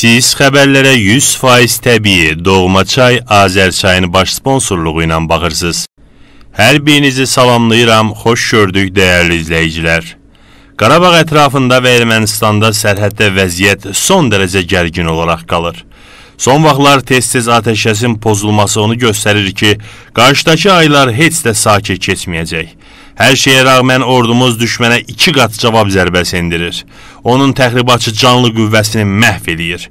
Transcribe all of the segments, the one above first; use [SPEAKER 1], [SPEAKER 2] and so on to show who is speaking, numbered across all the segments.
[SPEAKER 1] Siz xəbərlərə 100% təbii Doğmaçay Azərçayın baş sponsorluğu ilə baxırsınız. Hər birinizi salamlayıram, xoş gördük dəyərli izləyicilər. Qarabağ ətrafında və Ermənistanda sərhəddə vəziyyət son dərəcə gərgin olaraq qalır. Son vaxtlar tez-tez atəşəsin pozulması onu göstərir ki, qarşıdakı aylar heç də sakit keçməyəcək. Hər şeyə rəğmən ordumuz düşmənə iki qat cavab zərbəsi endirir. Onun təxribatçı canlı qüvvəsini məhv eləyir.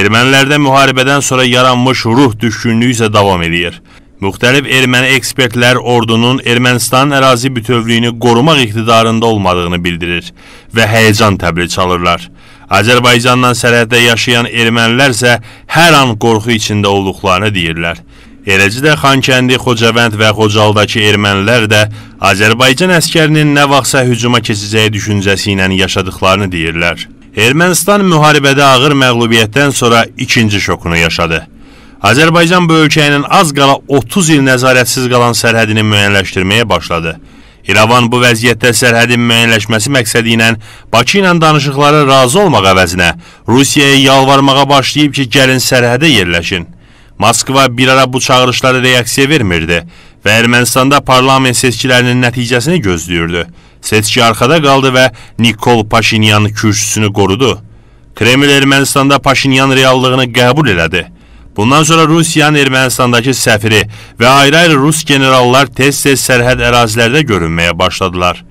[SPEAKER 1] Ermənilərdə müharibədən sonra yaranmış ruh düşkünlüyü isə davam eləyir. Müxtəlif erməni ekspertlər ordunun Ermənistan ərazi bütövlüyünü qorumaq iqtidarında olmadığını bildirir və həyəcan təbili çalırlar. Azərbaycanla sərhəddə yaşayan ermənilər isə hər an qorxu içində olduqlarını deyirlər. Eləcə də Xankəndi, Xocavənd və Xocaldakı ermənilər də Azərbaycan əskərinin nə vaxtsa hücuma keçəcəyi düşüncəsi ilə yaşadıqlarını deyirlər. Ermənistan müharibədə ağır məğlubiyyətdən sonra ikinci şokunu yaşadı. Azərbaycan bu ölkənin az qala 30 il nəzarətsiz qalan sərhədini müəyyənləşdirməyə başladı. İrəvan bu vəziyyətdə sərhədin müəyyənləşməsi məqsədi ilə Bakı ilə danışıqlara razı olmaq əvəzinə Rusiyaya yalvarmağa başlayıb ki, gəlin sərhədə yerləşin. Moskva bir ara bu çağırışlara reaksiya vermirdi və Ermənistanda parlament seçkilərinin nəticəsini gözləyirdi. Seçki arxada qaldı və Nikol Paşinyan kürsüsünü qorudu. Kreml Ermənistanda Paşinyan reallığını qəbul elədi. Bundan sonra Rusiyanın Ermənistandakı səfiri və ayrı-ayrı rus generallar tez-tez sərhəd ərazilərdə görünməyə başladılar.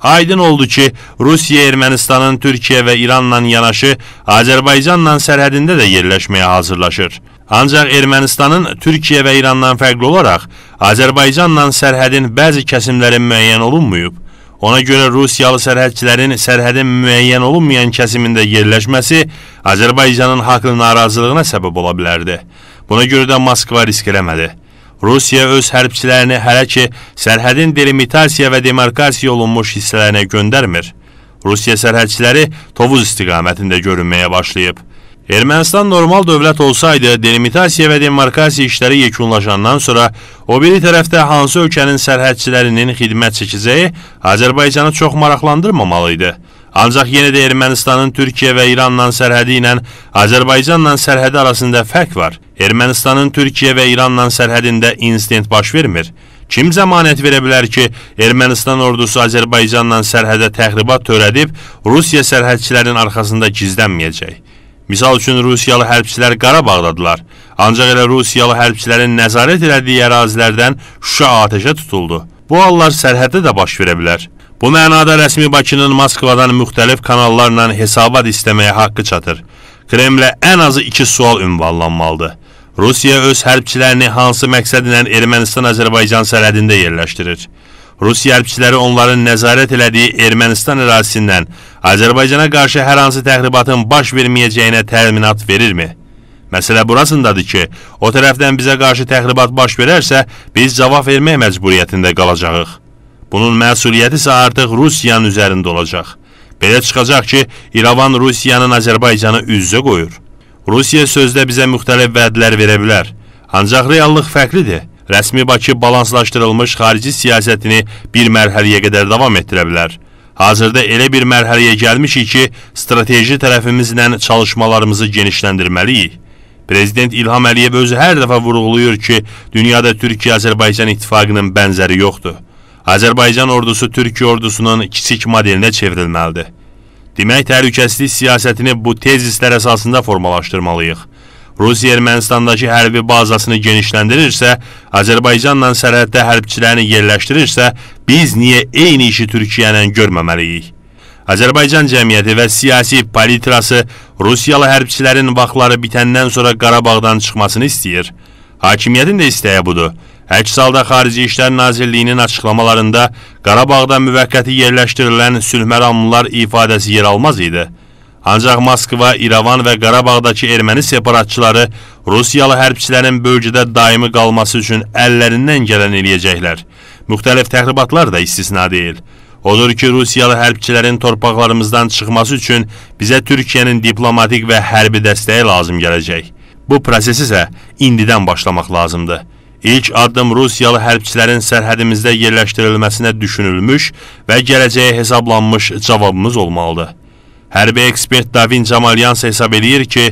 [SPEAKER 1] Aydın oldu ki, Rusiya Ermənistanın Türkiyə və İranla yanaşı Azərbaycanla sərhədində də yerləşməyə hazırlaşır. Ancaq Ermənistanın Türkiyə və İrandan fərqli olaraq Azərbaycanla sərhədin bəzi kəsimləri müəyyən olunmayıb. Ona görə Rusiyalı sərhədçilərin sərhədin müəyyən olunmayan kəsimində yerləşməsi Azərbaycanın haqlı narazılığına səbəb ola bilərdi. Buna görə də Moskva risk eləmədi. Rusiya öz hərbçilərini hələ ki sərhədin delimitasiya və demarkasiya olunmuş hissələrinə göndərmir. Rusiya sərhədçiləri Tovuz istiqamətində görünməyə başlayıb. Ermənistan normal dövlət olsaydı, delimitasiya və demarkasiya işləri yekunlaşandan sonra o biri tərəfdə hansı ölkənin sərhədçilərinin xidmət çəkəcəyi Azərbaycanı çox maraqlandırmamalı idi. Ancaq yenə də Ermənistanın Türkiyə və İranla sərhədi ilə Azərbaycanla sərhədi arasında fərq var. Ermənistanın Türkiyə və İranla sərhədində insident baş vermir. Kim zəmanət verə bilər ki, Ermənistan ordusu Azərbaycanla sərhədə təxribat törədib, Rusiya sərhədçilərinin arxasında gizlənməyəcək? Misal üçün Rusiyalı hərbçilər Qarabağdadılar. Ancaq elə Rusiyalı hərbçilərin nəzarət elədiyi ərazilərdən Şuşa atəşə tutuldu. Bu hallar sərhəddə də baş verə bilər. Bu mənada rəsmi Bakının Moskvadan müxtəlif kanallarla hesabat istəməyə haqqı çatır. Kremlə ən azı iki sual ünvanlanmalıdır. Rusiya öz hərbçilərini hansı məqsədlə Ermənistan-Azərbaycan sərhədində yerləşdirir? Rusiya hərbçiləri onların nəzarət elədiyi Ermənistan ərazisindən Azərbaycana qarşı hər hansı təxribatın baş verməyəcəyinə təminat verirmi? Məsələ burasındadır ki, o tərəfdən bizə qarşı təxribat baş verərsə, biz cavab vermək məcburiyyətində qalacağıq. Bunun məsuliyyəti isə artıq Rusiyanın üzərində olacaq. Belə çıxacaq ki, İravan Rusiyanın Azərbaycanı üz-üzə qoyur. Rusiya sözdə bizə müxtəlif vədlər verə bilər, ancaq reallıq fərqlidir rəsmi Bakı balanslaşdırılmış xarici siyasətini bir mərhələyə qədər davam etdirə bilər. Hazırda elə bir mərhələyə gəlmişik ki, strateji tərəfimizlə çalışmalarımızı genişləndirməliyik. Prezident İlham Əliyev özü hər dəfə vurğuluyur ki, dünyada Türkiyə-Azərbaycan ittifaqının bənzəri yoxdur. Azərbaycan ordusu Türkiyə ordusunun kiçik modelinə çevrilməlidir. Demək, təhlükəsizlik siyasətini bu tezislər əsasında formalaşdırmalıyıq. Rusiya Ermənistandakı hərbi bazasını genişləndirirsə, Azərbaycanla sərhəddə hərbçilərini yerləşdirirsə, biz niyə eyni işi Türkiyənin görməməliyik? Azərbaycan cəmiyyəti və siyasi politrası Rusiyalı hərbçilərin vaxtları bitəndən sonra Qarabağdan çıxmasını istəyir. Hakimiyyətin də istəyi budur. Əks halda Xarici İşlər Nazirliyinin açıqlamalarında Qarabağda müvəqqəti yerləşdirilən sülhməramlılar ifadəsi yer almaz idi. Ancaq Moskva, İrəvan və Qarabağdakı erməni separatçıları Rusiyalı hərbçilərin bölgədə daimi qalması üçün əllərindən gələn eləyəcəklər. Müxtəlif təxribatlar da istisna deyil. Odur ki, Rusiyalı hərbçilərin torpaqlarımızdan çıxması üçün bizə Türkiyənin diplomatik və hərbi dəstəyi lazım gələcək. Bu proses isə indidən başlamaq lazımdır. İlk addım Rusiyalı hərbçilərin sərhədimizdə yerləşdirilməsinə düşünülmüş və gələcəyə hesablanmış cavabımız olmalıdır. Hərbi ekspert Davin Camalyansa hesab edir ki,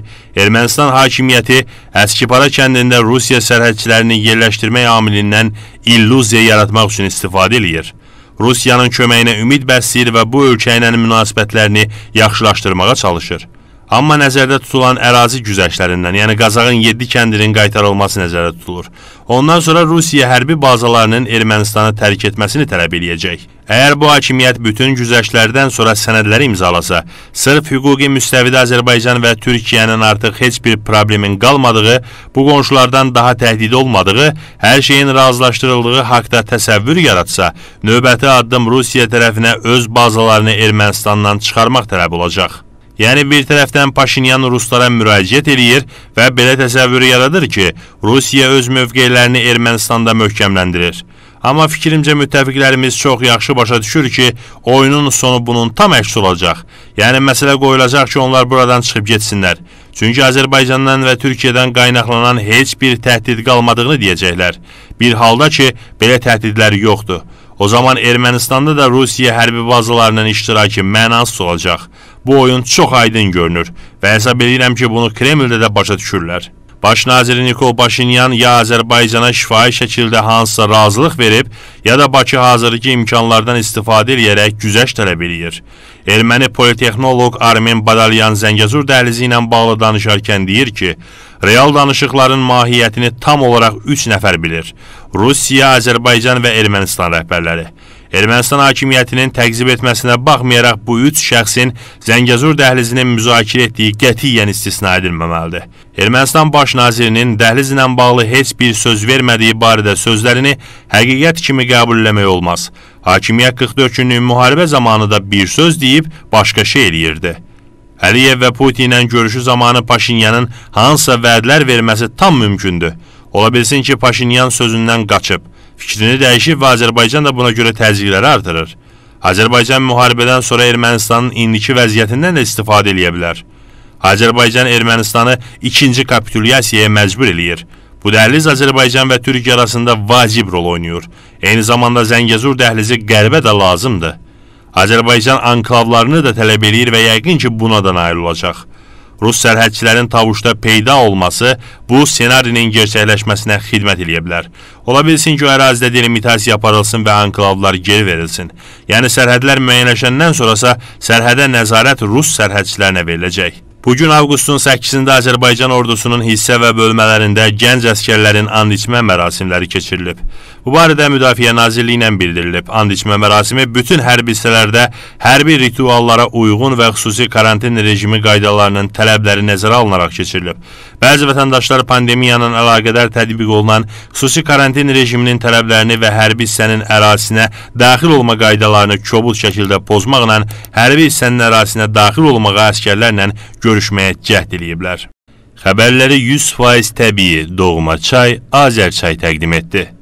[SPEAKER 1] Ermənistan hakimiyyəti Əskipara kəndində Rusiya sərhədçilərini yerləşdirmək amilindən illüziya yaratmaq üçün istifadə edir. Rusiyanın köməyinə ümid bəsləyir və bu ölkə ilə münasibətlərini yaxşılaşdırmağa çalışır. Amma nəzərdə tutulan ərazi güzəştlərindən, yəni Qazağın 7 kəndinin qaytarılması nəzərdə tutulur. Ondan sonra Rusiya hərbi bazalarının Ermənistanı tərk etməsini tələb eləyəcək. Əgər bu hakimiyyət bütün güzəştlərdən sonra sənədləri imzalasa, sırf hüquqi müstəvidə Azərbaycan və Türkiyənin artıq heç bir problemin qalmadığı, bu qonşulardan daha təhdid olmadığı, hər şeyin razılaşdırıldığı haqda təsəvvür yaratsa, növbəti addım Rusiya tərəfinə öz bazalarını Ermənistandan çıxarmaq tələb olacaq. Yəni bir tərəfdən Paşinyan ruslara müraciət eləyir və belə təsəvvürü yaradır ki, Rusiya öz mövqelərini Ermənistanda möhkəmləndirir. Amma fikrimcə müttəfiqlərimiz çox yaxşı başa düşür ki, oyunun sonu bunun tam əksi olacaq. Yəni məsələ qoyulacaq ki, onlar buradan çıxıb getsinlər. Çünki Azərbaycandan və Türkiyədən qaynaqlanan heç bir təhdid qalmadığını deyəcəklər. Bir halda ki, belə təhdidlər yoxdur. O zaman Ermənistanda da Rusiya hərbi bazalarının iştirakı mənasız olacaq. Bu oyun çox aydın görünür və hesab edirəm ki, bunu Kremldə də başa düşürlər. Baş naziri Nikol Paşinyan ya Azərbaycana şifahi şəkildə hansısa razılıq verib, ya da Bakı hazırki imkanlardan istifadə edərək güzəş tələb eləyir. Erməni politexnoloq Armen Badalyan Zəngəzur dəhlizi ilə bağlı danışarkən deyir ki, real danışıqların mahiyyətini tam olaraq 3 nəfər bilir. Rusiya, Azərbaycan və Ermənistan rəhbərləri. Ermənistan hakimiyyətinin təqzib etməsinə baxmayaraq bu üç şəxsin Zəngəzur dəhlizinin müzakirə etdiyi qətiyyən istisna edilməməlidir. Ermənistan baş nazirinin dəhliz ilə bağlı heç bir söz vermədiyi barədə sözlərini həqiqət kimi qəbul etmək olmaz. Hakimiyyət 44 günlük müharibə zamanı da bir söz deyib başqa şey eləyirdi. Əliyev və Putinlə görüşü zamanı Paşinyanın hansısa vədlər verməsi tam mümkündür. Ola bilsin ki, Paşinyan sözündən qaçıb fikrini dəyişib və Azərbaycan da buna görə təzyiqləri artırır. Azərbaycan müharibədən sonra Ermənistanın indiki vəziyyətindən də istifadə eləyə bilər. Azərbaycan Ermənistanı ikinci kapitulyasiyaya məcbur eləyir. Bu dəhliz Azərbaycan və Türkiyə arasında vacib rol oynayır. Eyni zamanda Zəngəzur dəhlizi qərbə də lazımdır. Azərbaycan anklavlarını da tələb eləyir və yəqin ki, buna da nail olacaq. Rus sərhədçilərin Tavuşda peyda olması bu ssenarinin gerçəkləşməsinə xidmət eləyə bilər. Ola bilsin ki, o ərazidə delimitasiya aparılsın və anklavlar geri verilsin. Yəni sərhədlər müəyyənləşəndən sonrasa sərhədə nəzarət Rus sərhədçilərinə veriləcək. Bugün avqustun 8-də Azərbaycan ordusunun hissə və bölmələrində gənc əskərlərin and içmə mərasimləri keçirilib. Bu barədə Müdafiə Nazirliyi ilə bildirilib. And içmə mərasimi bütün hərbi hissələrdə hərbi rituallara uyğun və xüsusi karantin rejimi qaydalarının tələbləri nəzərə alınaraq keçirilib. Bəzi vətəndaşlar pandemiyanın əlaqədar tətbiq olunan xüsusi karantin rejiminin tələblərini və hərbi hissənin ərazisinə daxil olma qaydalarını kobud şəkildə pozmaqla hərbi hissənin ərazisinə daxil olmağa əskərlərlə görüşməyə cəhd eləyiblər. Xəbərləri 100% təbii Doğma Çay Azərçay təqdim etdi.